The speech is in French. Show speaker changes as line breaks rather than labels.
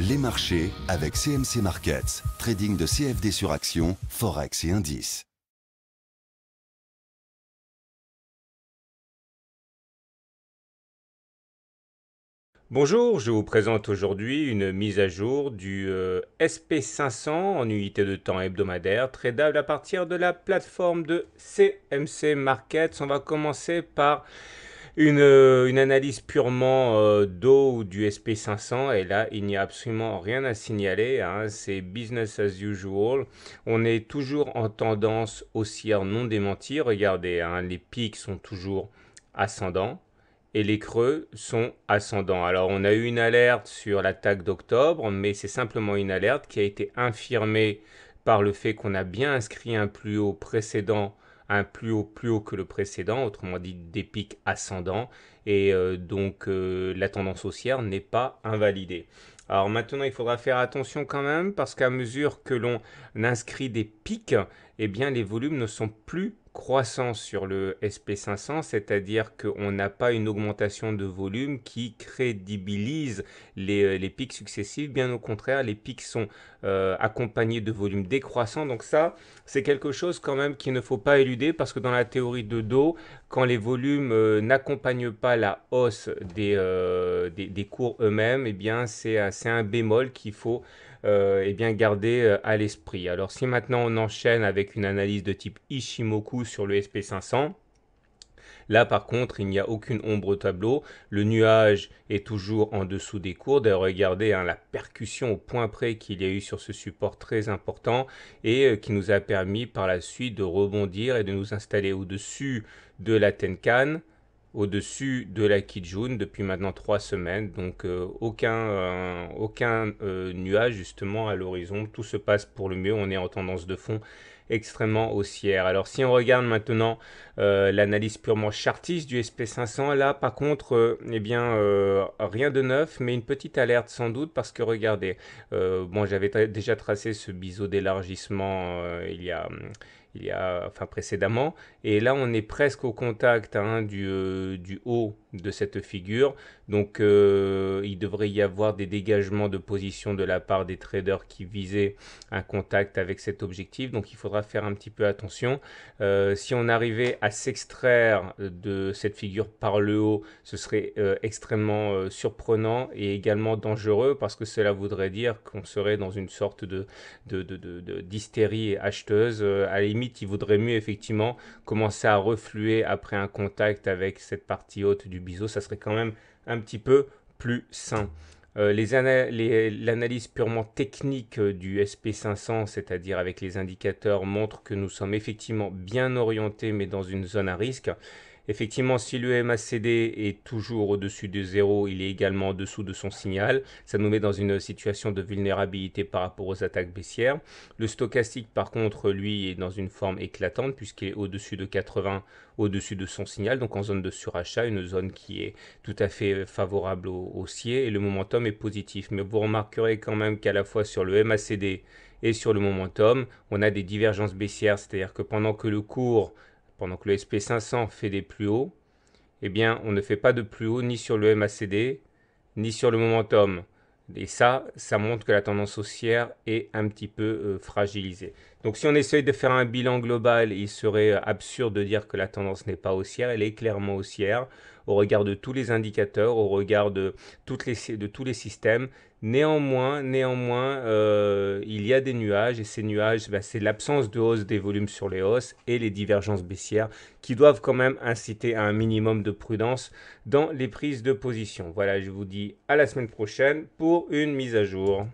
Les marchés avec CMC Markets, trading de CFD sur actions, forex et indices. Bonjour, je vous présente aujourd'hui une mise à jour du euh, SP500 en unité de temps hebdomadaire tradable à partir de la plateforme de CMC Markets. On va commencer par euh, une, analyse purement euh, d'eau ou du SP500, et là, il n'y a absolument rien à signaler. Hein. C'est business as usual. On est toujours en tendance haussière non démentie. Regardez, hein, les pics sont toujours ascendants et les creux sont ascendants. Alors on a eu une alerte sur l'attaque d'octobre, mais c'est simplement une alerte qui a été infirmée par le fait qu'on a bien inscrit un plus haut précédent un plus haut plus haut que le précédent, autrement dit des pics ascendants, et euh, donc euh, la tendance haussière n'est pas invalidée. Alors maintenant, il faudra faire attention quand même parce qu'à mesure que l'on inscrit des pics, eh bien les volumes ne sont plus croissant sur le SP500, c'est-à-dire qu'on n'a pas une augmentation de volume qui crédibilise les, euh, pics successifs. Bien au contraire, les pics sont euh, accompagnés de volumes décroissants. Donc ça, c'est quelque chose quand même qu'il ne faut pas éluder parce que dans la théorie de Do, quand les volumes euh, n'accompagnent pas la hausse des, des, cours eux-mêmes, eh bien c'est un bémol qu'il faut et euh, eh bien, garder euh, à l'esprit. Alors si maintenant on enchaîne avec une analyse de type Ishimoku sur le SP500, Là, par contre, il n'y a aucune ombre au tableau. Le nuage est toujours en dessous des cours. D'ailleurs, regardez hein, la percussion au point près qu'il y a eu sur ce support très important et euh, qui nous a permis par la suite de rebondir et de nous installer au-dessus de la Tenkan au-dessus de la Kijun depuis maintenant trois semaines. Donc euh, aucun, euh, aucun euh, nuage justement à l'horizon. Tout se passe pour le mieux. On est en tendance de fond extrêmement haussière. Alors si on regarde maintenant euh, l'analyse purement chartiste du SP500, là par contre, euh, eh bien, euh, rien de neuf, mais une petite alerte sans doute parce que regardez, bon, j'avais déjà tracé ce biseau d'élargissement il y a il y a, enfin précédemment. Et là, on est presque au contact hein, du, du, haut de cette figure. Donc euh, il devrait y avoir des dégagements de position de la part des traders qui visaient un contact avec cet objectif. Donc il faudra faire un petit peu attention. Euh, si on arrivait à s'extraire de cette figure par le haut, ce serait euh, extrêmement surprenant et également dangereux parce que cela voudrait dire qu'on serait dans une sorte de d'hystérie acheteuse. à la limite, il vaudrait mieux effectivement commencer à refluer après un contact avec cette partie haute du biseau. Ça serait quand même un petit peu plus sain. Euh, l'analyse purement technique euh, du SP500, c'est-à-dire avec les indicateurs, montre que nous sommes effectivement bien orientés, mais dans une zone à risque. Effectivement, si le MACD est toujours au-dessus de 0, il est également en dessous de son signal. Ça nous met dans une situation de vulnérabilité par rapport aux attaques baissières. Le stochastique, par contre, lui, est dans une forme éclatante puisqu'il est au-dessus de 80, au-dessus de son signal, donc en zone de surachat, une zone qui est tout à fait euh, favorable au haussier et le momentum est positif. Mais vous remarquerez quand même qu'à la fois sur le MACD et sur le momentum, on a des divergences baissières, c'est-à-dire que pendant que le cours pendant que le SP500 fait des plus hauts, eh bien, on ne fait pas de plus haut ni sur le MACD, ni sur le momentum. Et ça, ça montre que la tendance haussière est un petit peu euh, fragilisée. Donc si on essaye de faire un bilan global, il serait euh, absurde de dire que la tendance n'est pas haussière, elle est clairement haussière au regard de tous les indicateurs, au regard de, tous les systèmes. Néanmoins, néanmoins euh, il y a des nuages et ces nuages, bah, c'est l'absence de hausse des volumes sur les hausses et les divergences baissières qui doivent quand même inciter à un minimum de prudence dans les prises de position. Voilà, je vous dis à la semaine prochaine pour une mise à jour.